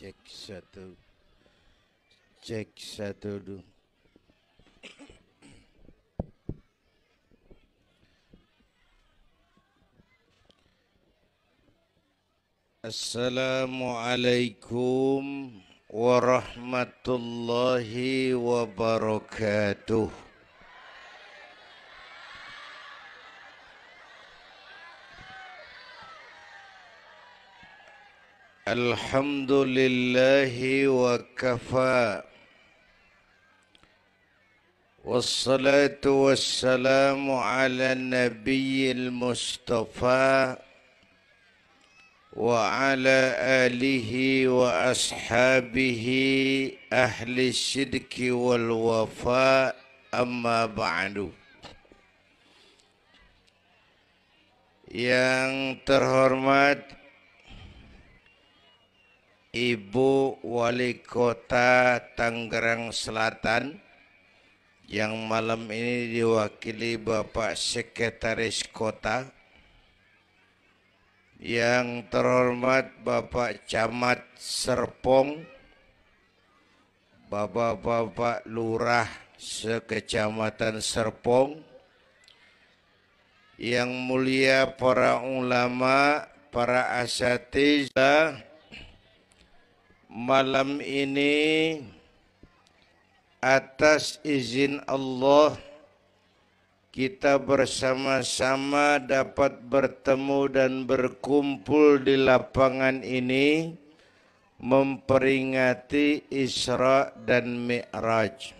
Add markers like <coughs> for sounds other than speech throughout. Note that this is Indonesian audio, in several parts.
cek satu cek satu dulu Assalamualaikum warahmatullahi wabarakatuh الحمد لله وكفى والصلاه والسلام على النبي المصطفى وعلى اله واصحابه اهل الصدق والوفاء اما بعد yang terhormat Ibu Wali Kota Tangerang Selatan yang malam ini diwakili Bapak Sekretaris Kota yang terhormat Bapak Camat Serpong, Bapak-Bapak Lurah Sekecamatan Serpong, yang mulia para ulama, para asatizah malam ini atas izin Allah kita bersama-sama dapat bertemu dan berkumpul di lapangan ini memperingati Isra dan Mi'raj.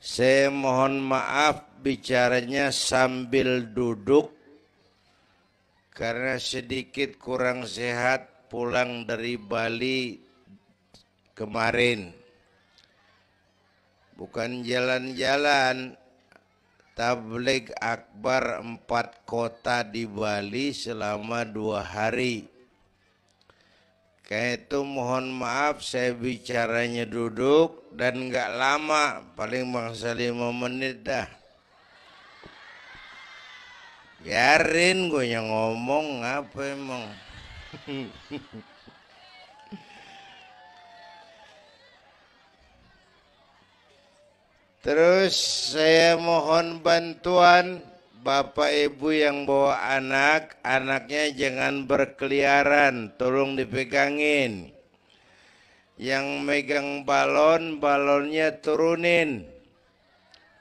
Saya mohon maaf bicaranya sambil duduk karena sedikit kurang sehat pulang dari Bali kemarin. Bukan jalan-jalan, tablik akbar empat kota di Bali selama dua hari. Kayak itu mohon maaf saya bicaranya duduk dan nggak lama, paling bangsa lima menit dah. Biarin gue yang ngomong apa emang. <laughs> Terus saya mohon bantuan Bapak Ibu yang bawa anak, anaknya jangan berkeliaran, tolong dipegangin. Yang megang balon, balonnya turunin.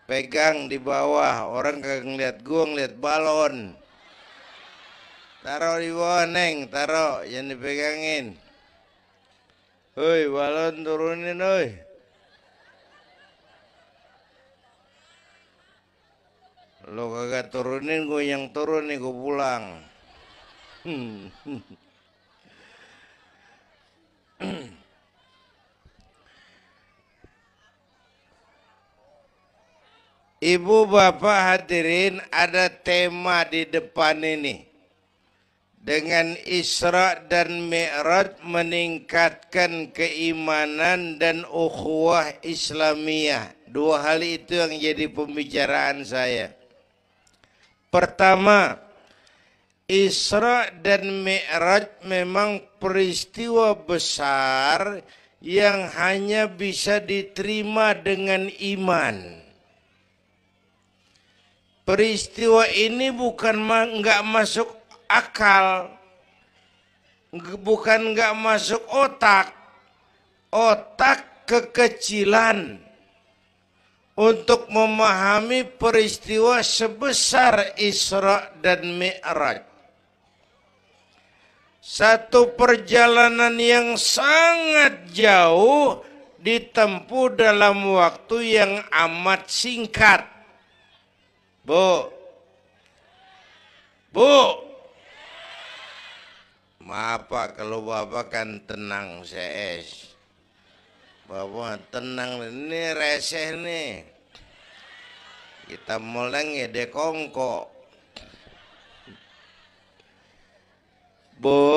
Pegang di bawah, orang kagak ngeliat gua ngeliat balon. Taruh di bawah neng, taruh yang dipegangin. Hoi, balon turunin hoi. Lo kagak turunin gue yang turun nih gue pulang. Ibu bapak hadirin ada tema di depan ini dengan Isra dan Mi'raj meningkatkan keimanan dan ukhuwah Islamiyah. Dua hal itu yang jadi pembicaraan saya. Pertama, Isra dan Mi'raj memang peristiwa besar yang hanya bisa diterima dengan iman. Peristiwa ini bukan nggak masuk akal bukan nggak masuk otak otak kekecilan untuk memahami peristiwa sebesar Isra dan Mi'raj satu perjalanan yang sangat jauh ditempuh dalam waktu yang amat singkat Bu Bu Maaf kalau Bapak kan tenang CS. Bapak tenang, ini reseh nih. Kita mulai ya kongko, Bu,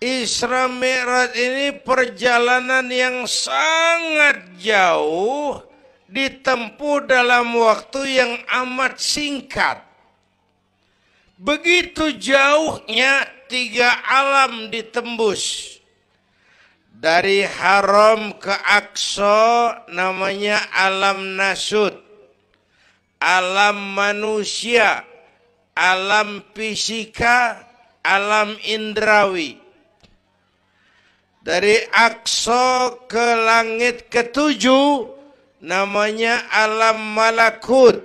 Isra Mi'raj ini perjalanan yang sangat jauh ditempuh dalam waktu yang amat singkat. Begitu jauhnya tiga alam ditembus. Dari haram ke Aqsa namanya alam nasut. Alam manusia, alam fisika, alam indrawi. Dari Aqsa ke langit ketujuh namanya alam malakut.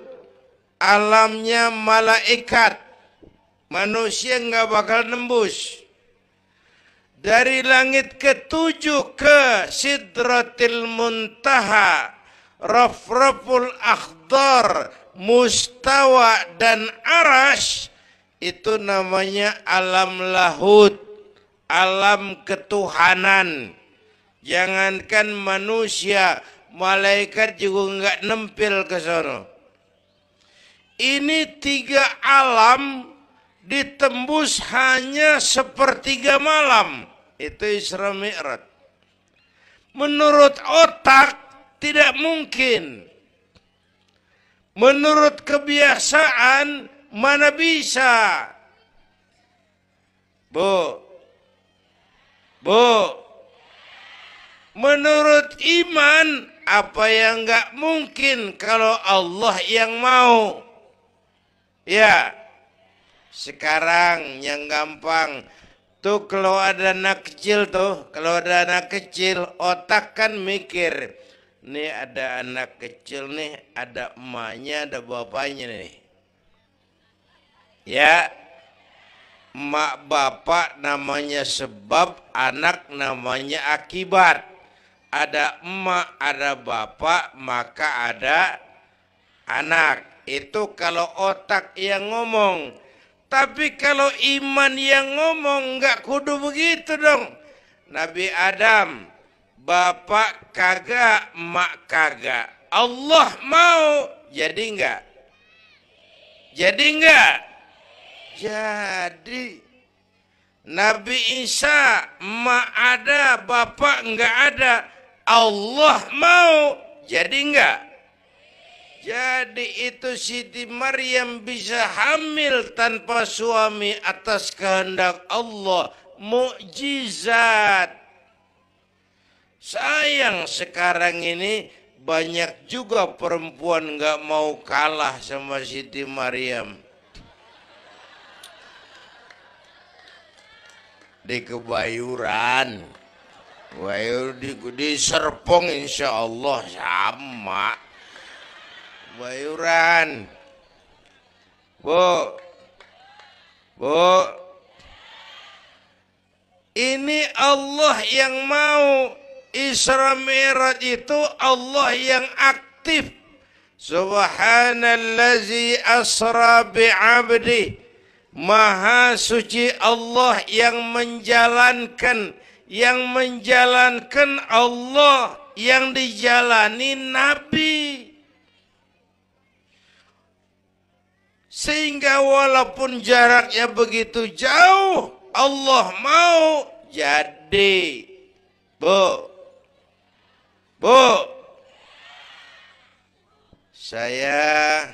Alamnya malaikat manusia nggak bakal nembus. Dari langit ketujuh ke Sidratil Muntaha, Rafraful Akhdar, Mustawa dan Arash, itu namanya alam lahut, alam ketuhanan. Jangankan manusia, malaikat juga nggak nempel ke sana. Ini tiga alam ditembus hanya sepertiga malam. Itu Isra Mi'raj. Menurut otak tidak mungkin. Menurut kebiasaan mana bisa? Bu. Bu. Menurut iman apa yang nggak mungkin kalau Allah yang mau? Ya sekarang yang gampang tuh kalau ada anak kecil tuh kalau ada anak kecil otak kan mikir nih ada anak kecil nih ada emaknya ada bapaknya nih ya emak bapak namanya sebab anak namanya akibat ada emak ada bapak maka ada anak itu kalau otak yang ngomong tapi kalau iman yang ngomong nggak kudu begitu dong. Nabi Adam, bapak kagak, mak kagak. Allah mau, jadi nggak? Jadi nggak? Jadi. Nabi Isa, mak ada, bapak nggak ada. Allah mau, jadi nggak? Jadi itu Siti Maryam bisa hamil tanpa suami atas kehendak Allah. Mukjizat. Sayang sekarang ini banyak juga perempuan nggak mau kalah sama Siti Maryam. Di Kebayuran. di Serpong insya Allah sama. Bayuran. Bu. Bu. Ini Allah yang mau Isra Mi'raj itu Allah yang aktif. Subhanallazi asra bi'abdi. Maha suci Allah yang menjalankan yang menjalankan Allah yang dijalani Nabi. Sehingga walaupun jaraknya begitu jauh, Allah mau jadi. Bu. Bu. Saya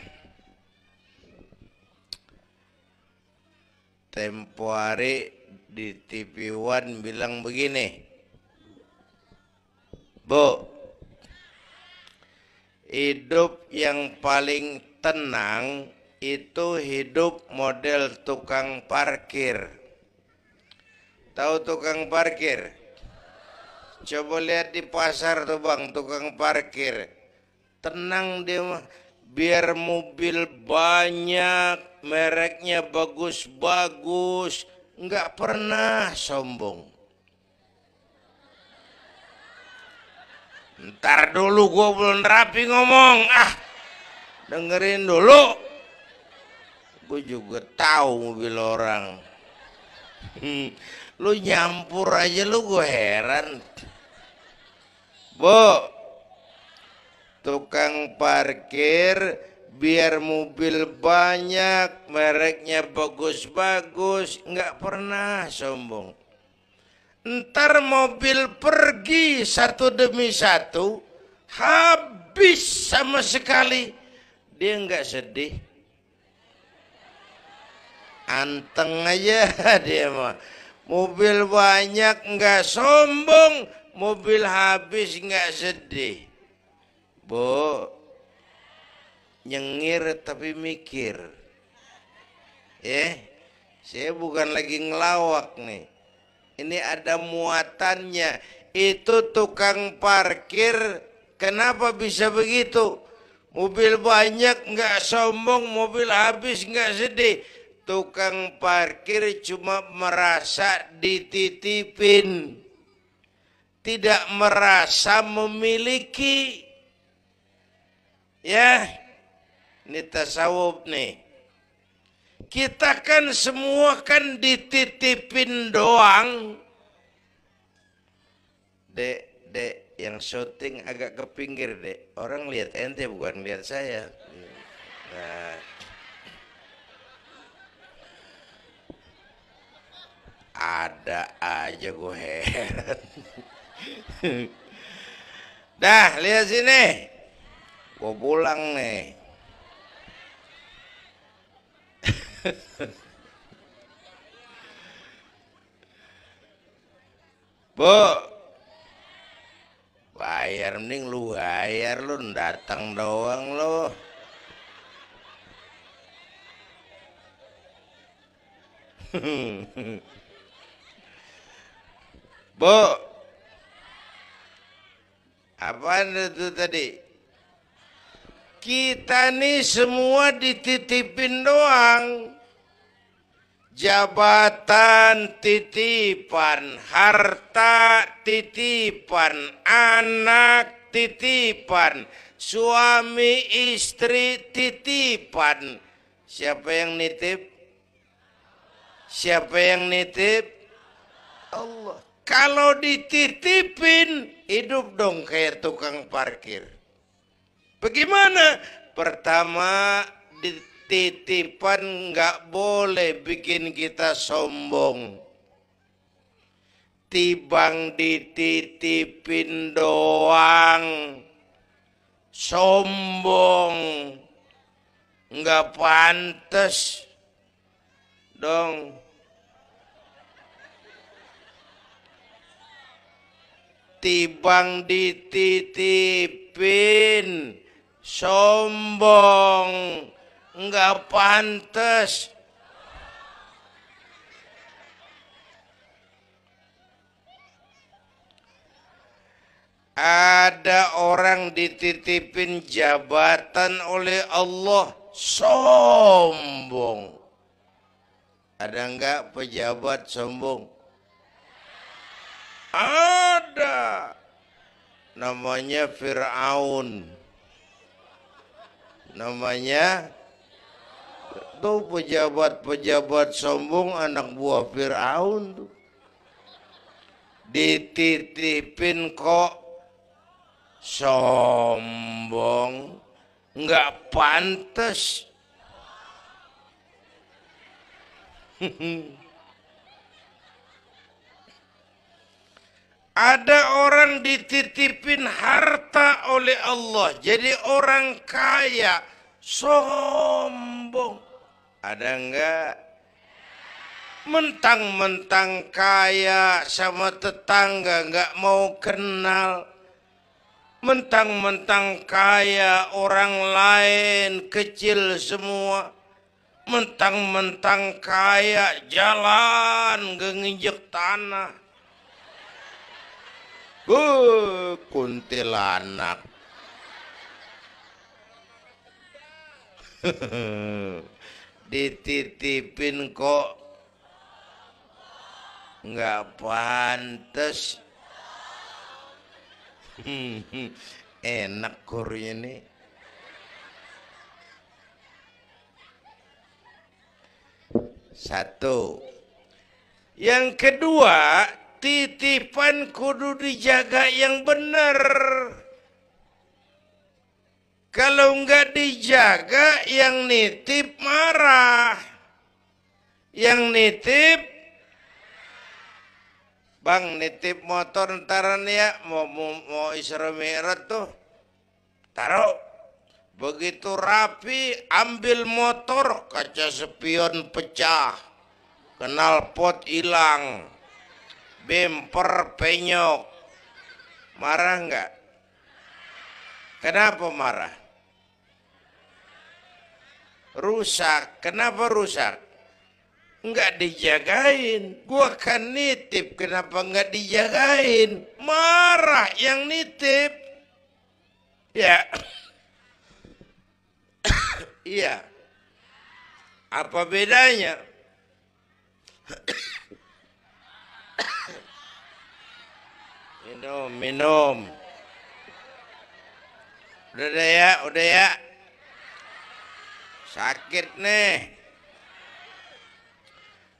tempo hari di TV One bilang begini. Bu, hidup yang paling tenang itu hidup model tukang parkir. Tahu tukang parkir? Coba lihat di pasar tuh bang, tukang parkir. Tenang dia Biar mobil banyak, mereknya bagus-bagus. Nggak pernah sombong. Ntar dulu gue belum rapi ngomong. Ah, dengerin dulu gue juga tahu mobil orang hmm, lu nyampur aja lu gue heran bu tukang parkir biar mobil banyak mereknya bagus-bagus nggak pernah sombong ntar mobil pergi satu demi satu habis sama sekali dia nggak sedih anteng aja <laughs> dia mah mobil banyak nggak sombong mobil habis nggak sedih bu nyengir tapi mikir eh saya bukan lagi ngelawak nih ini ada muatannya itu tukang parkir kenapa bisa begitu mobil banyak nggak sombong mobil habis nggak sedih tukang parkir cuma merasa dititipin, tidak merasa memiliki. Ya, ini tasawuf nih. Kita kan semua kan dititipin doang. Dek, dek, yang syuting agak ke pinggir dek. Orang lihat ente bukan lihat saya. Iya. Nah, ada aja gue heran <laughs> dah lihat sini gue pulang nih <laughs> Bu bayar mending lu bayar lu datang doang lu Hmm. <laughs> Bu. Apa itu tadi? Kita ini semua dititipin doang. Jabatan titipan, harta titipan, anak titipan, suami istri titipan. Siapa yang nitip? Siapa yang nitip? Allah. Kalau dititipin, hidup dong kayak tukang parkir. Bagaimana? Pertama, dititipan nggak boleh bikin kita sombong. Tibang dititipin doang. Sombong. Nggak pantas. Dong ketimbang dititipin sombong nggak pantas ada orang dititipin jabatan oleh Allah sombong ada enggak pejabat sombong ah ada namanya Fir'aun namanya tuh pejabat-pejabat sombong anak buah Fir'aun tuh dititipin kok sombong nggak pantas <laughs> Ada orang dititipin harta oleh Allah, jadi orang kaya, sombong. Ada enggak? Mentang-mentang kaya sama tetangga enggak mau kenal. Mentang-mentang kaya orang lain kecil semua. Mentang-mentang kaya jalan nginjek tanah Uh, kuntilanak. <laughs> Dititipin kok nggak pantas. <laughs> Enak kurnya ini. Satu. Yang kedua, titipan kudu dijaga yang benar kalau enggak dijaga yang nitip marah yang nitip Bang nitip motor ntaran ya mau mau, mau Isra merah tuh taruh begitu rapi ambil motor kaca spion pecah kenal pot hilang bemper penyok. Marah nggak? Kenapa marah? Rusak. Kenapa rusak? Nggak dijagain. Gua kan nitip. Kenapa nggak dijagain? Marah yang nitip. Ya. <coughs> Iya. Apa bedanya? <coughs> Minum, minum. Udah deh ya, udah ya. Sakit nih.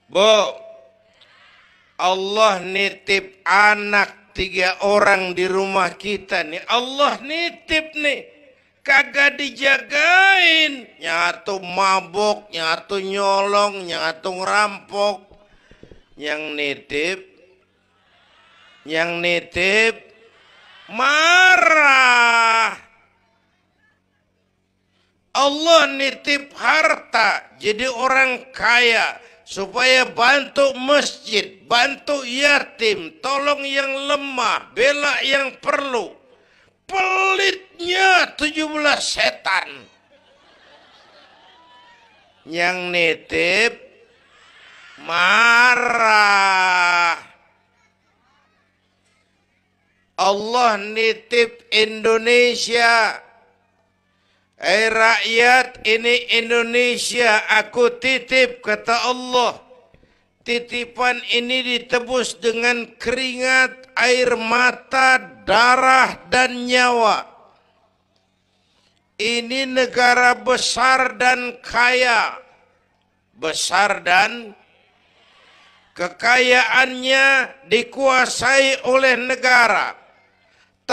Bu, Allah nitip anak tiga orang di rumah kita nih. Allah nitip nih. Kagak dijagain. Nyatu mabuk, nyatu nyolong, nyatu ngerampok. Yang nitip yang nitip marah. Allah nitip harta jadi orang kaya supaya bantu masjid, bantu yatim, tolong yang lemah, bela yang perlu. Pelitnya 17 setan. Yang nitip marah. Allah nitip Indonesia. Eh rakyat ini Indonesia aku titip kata Allah. Titipan ini ditebus dengan keringat, air mata, darah dan nyawa. Ini negara besar dan kaya. Besar dan kekayaannya dikuasai oleh negara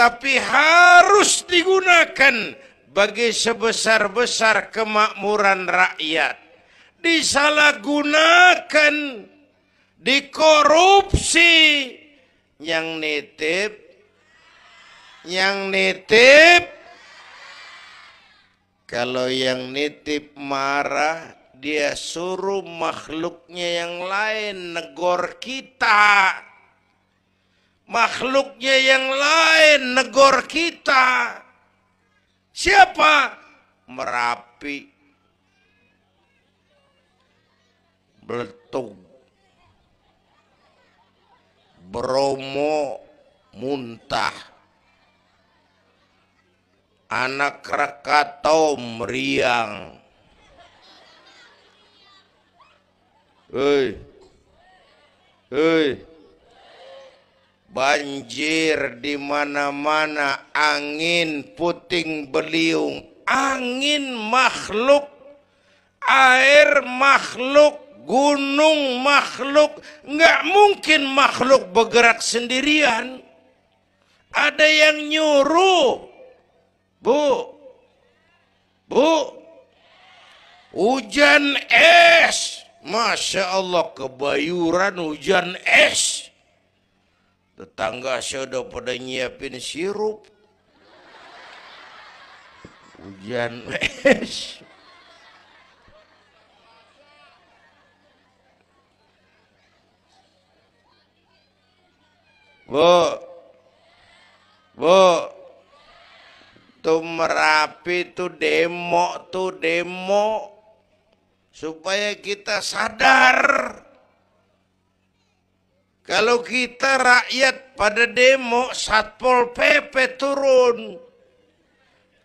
tapi harus digunakan bagi sebesar-besar kemakmuran rakyat. Disalahgunakan, dikorupsi, yang nitip, yang nitip, kalau yang nitip marah, dia suruh makhluknya yang lain negor kita makhluknya yang lain negor kita. Siapa? Merapi. Beletung. Bromo muntah. Anak Krakatau meriang. Hei. Hei banjir di mana-mana, angin puting beliung, angin makhluk, air makhluk, gunung makhluk, nggak mungkin makhluk bergerak sendirian. Ada yang nyuruh, bu, bu, hujan es, masya Allah kebayuran hujan es tetangga saya udah pada nyiapin sirup hujan es Bu, bu, tuh merapi tuh demo tuh demo supaya kita sadar kalau kita rakyat pada demo, Satpol PP turun.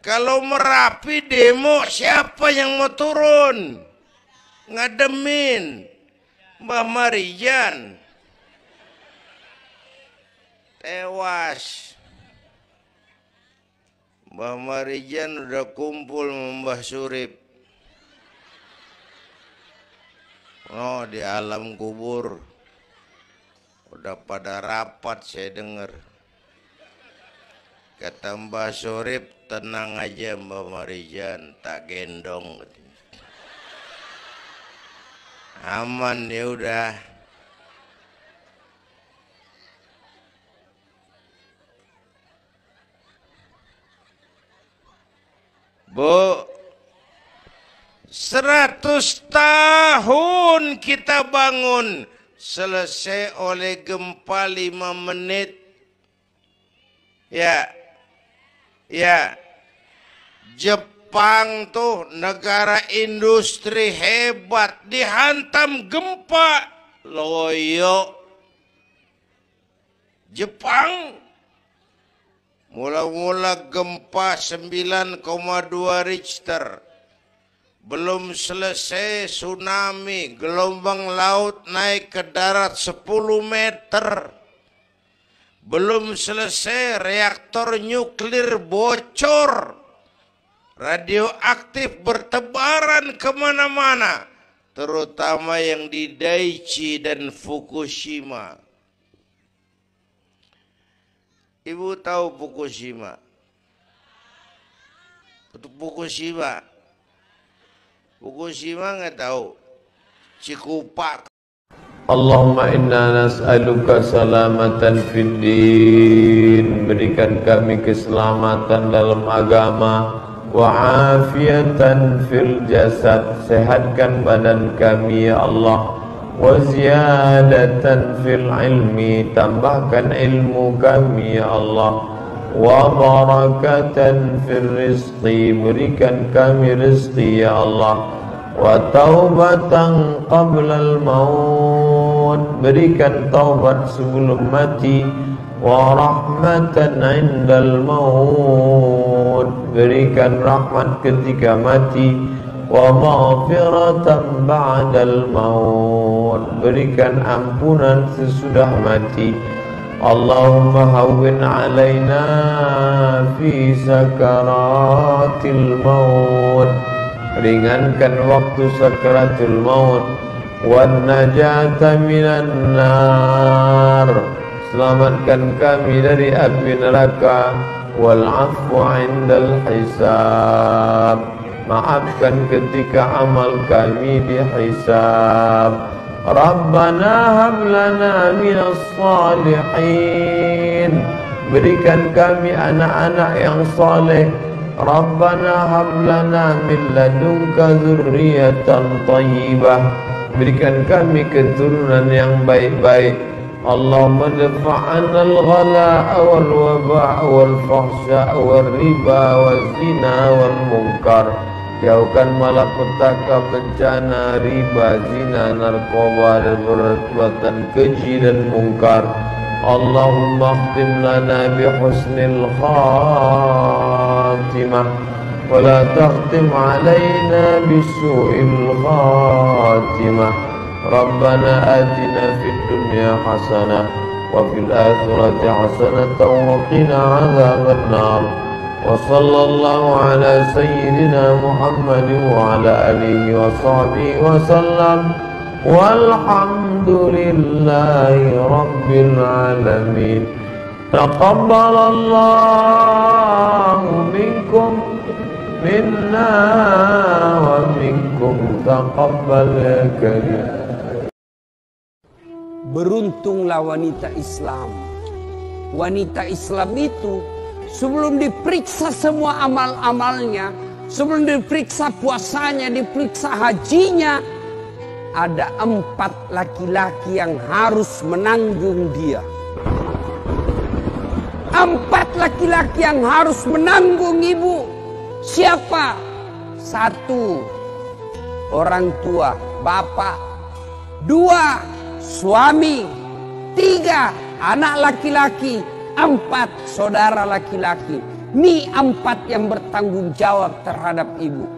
Kalau Merapi demo, siapa yang mau turun? Ngademin. Mbah Marijan. Tewas. Mbah Marijan udah kumpul Mbah Surip. Oh, di alam kubur. Udah pada rapat saya dengar. Kata Mbak Surip, tenang aja Mbak Marijan, tak gendong. Aman ya udah. Bu, seratus tahun kita bangun selesai oleh gempa lima menit ya ya Jepang tuh negara industri hebat dihantam gempa loyo Jepang mula-mula gempa 9,2 Richter belum selesai tsunami, gelombang laut naik ke darat 10 meter. Belum selesai reaktor nuklir bocor. Radioaktif bertebaran kemana-mana. Terutama yang di Daiichi dan Fukushima. Ibu tahu Fukushima? Fukushima Fukushima enggak kan tahu. Cikupak. Allahumma inna nas'aluka salamatan fid din. Berikan kami keselamatan dalam agama wa afiatan fil jasad. Sehatkan badan kami ya Allah. Wa ziyadatan fil ilmi. Tambahkan ilmu kami ya Allah. wabarakatan fil rizqi berikan kami rizqi ya Allah wa taubatan الموت maut berikan taubat sebelum mati wa rahmatan indal maut berikan rahmat ketika mati wa maghfiratan ba'dal maut berikan ampunan sesudah mati Allahumma hawin alayna fi sakaratil maut Ringankan waktu sakaratil maut Wa najata minan nar Selamatkan kami dari api neraka Wal afu indal hisab Maafkan ketika amal kami dihisab hisab Rabbana هب لنا من الصالحين Berikan kami anak-anak yang saleh. Rabbana hab lana min ladunka dzurriatan thayyibah. Berikan kami keturunan yang baik-baik. Allah dafa'anna al-ghala'a wal waba'a wal fahsha'a wal riba wal zina wal munkar. Jauhkan malapetaka bencana riba zina narkoba dan perbuatan keji dan mungkar Allahumma khtim lana bi husnil khatimah wa la takhtim alaina bi su'il khatimah Rabbana atina fid dunya hasanah wa fil akhirati hasanah wa qina adhaban وصلى الله على سيدنا محمد وعلى آله وصحبه وسلم والحمد لله رب العالمين تقبل الله منكم منا ومنكم تقبل يا كريم Beruntunglah wanita Islam. Wanita Islam itu sebelum diperiksa semua amal-amalnya, sebelum diperiksa puasanya, diperiksa hajinya, ada empat laki-laki yang harus menanggung dia. Empat laki-laki yang harus menanggung ibu. Siapa? Satu, orang tua, bapak. Dua, suami. Tiga, anak laki-laki empat saudara laki-laki. Ini empat yang bertanggung jawab terhadap ibu.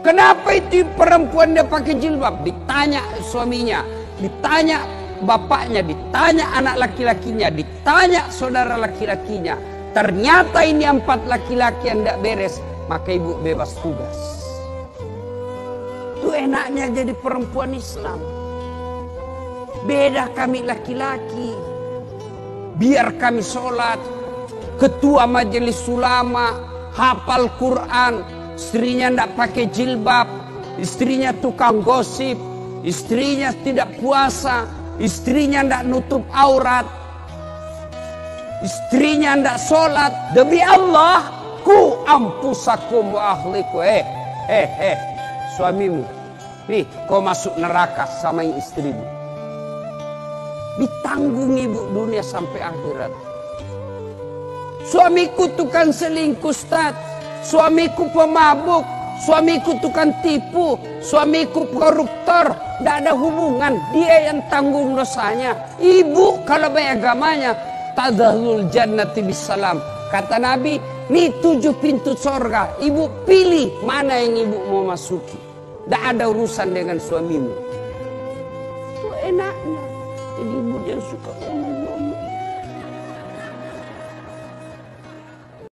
Kenapa itu perempuan dia pakai jilbab? Ditanya suaminya, ditanya bapaknya, ditanya anak laki-lakinya, ditanya saudara laki-lakinya. Ternyata ini empat laki-laki yang tidak beres, maka ibu bebas tugas. Itu enaknya jadi perempuan Islam. Beda kami laki-laki biar kami sholat, ketua majelis ulama, hafal Quran, istrinya tidak pakai jilbab, istrinya tukang gosip, istrinya tidak puasa, istrinya tidak nutup aurat, istrinya tidak sholat, demi Allah, ku ampusakum wa ahliku, eh, eh, eh, suamimu, nih kau masuk neraka sama istrimu ditanggung ibu dunia sampai akhirat. Suamiku tukang selingkuh Ustaz, suamiku pemabuk, suamiku tukang tipu, suamiku koruptor, tidak ada hubungan, dia yang tanggung dosanya. Ibu kalau baik agamanya, tadahul jannati bisalam. Kata Nabi, ini tujuh pintu sorga, ibu pilih mana yang ibu mau masuki. Tidak ada urusan dengan suamimu. Itu enaknya. Ibu yang suka